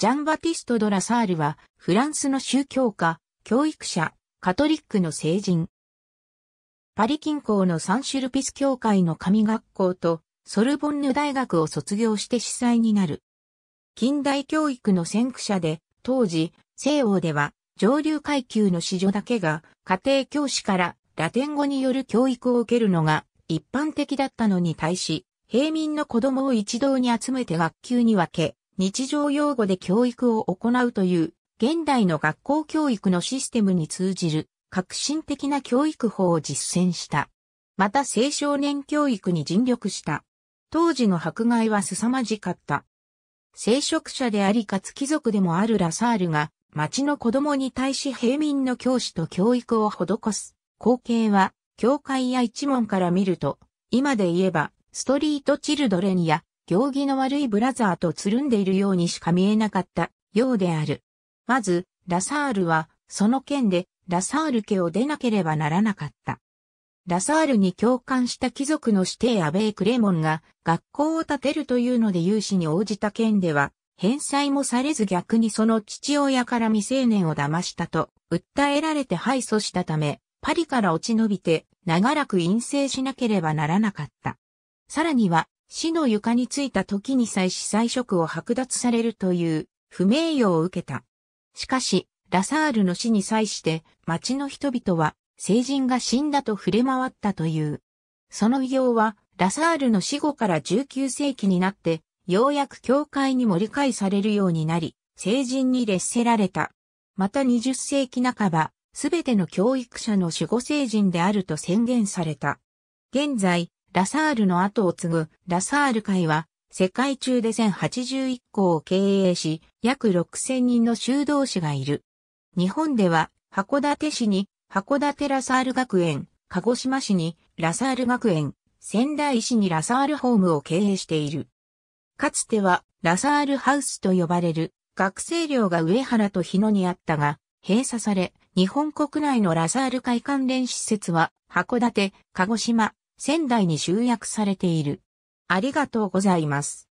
ジャンバティスト・ド・ラサールは、フランスの宗教家、教育者、カトリックの聖人。パリ近郊のサンシュルピス教会の神学校と、ソルボンヌ大学を卒業して司祭になる。近代教育の先駆者で、当時、西欧では、上流階級の子女だけが、家庭教師からラテン語による教育を受けるのが一般的だったのに対し、平民の子供を一堂に集めて学級に分け、日常用語で教育を行うという、現代の学校教育のシステムに通じる革新的な教育法を実践した。また青少年教育に尽力した。当時の迫害は凄まじかった。聖職者でありかつ貴族でもあるラサールが、町の子供に対し平民の教師と教育を施す光景は、教会や一門から見ると、今で言えば、ストリートチルドレンや行儀の悪いブラザーとつるんでいるようにしか見えなかったようである。まず、ラサールは、その件で、ラサール家を出なければならなかった。ラサールに共感した貴族の指定アベイ・クレモンが学校を建てるというので融資に応じた件では、返済もされず逆にその父親から未成年を騙したと、訴えられて敗訴したため、パリから落ち延びて、長らく陰性しなければならなかった。さらには、死の床についた時に際し彩色を剥奪されるという不名誉を受けた。しかし、ラサールの死に際して町の人々は成人が死んだと触れ回ったという。その異様はラサールの死後から19世紀になってようやく教会にも理解されるようになり、成人に劣せられた。また20世紀半ば、すべての教育者の守護聖人であると宣言された。現在、ラサールの後を継ぐラサール会は、世界中で1081校を経営し、約6000人の修道士がいる。日本では、函館市に、函館ラサール学園、鹿児島市に、ラサール学園、仙台市にラサールホームを経営している。かつては、ラサールハウスと呼ばれる、学生寮が上原と日野にあったが、閉鎖され、日本国内のラサール会関連施設は、函館、鹿児島、仙台に集約されている。ありがとうございます。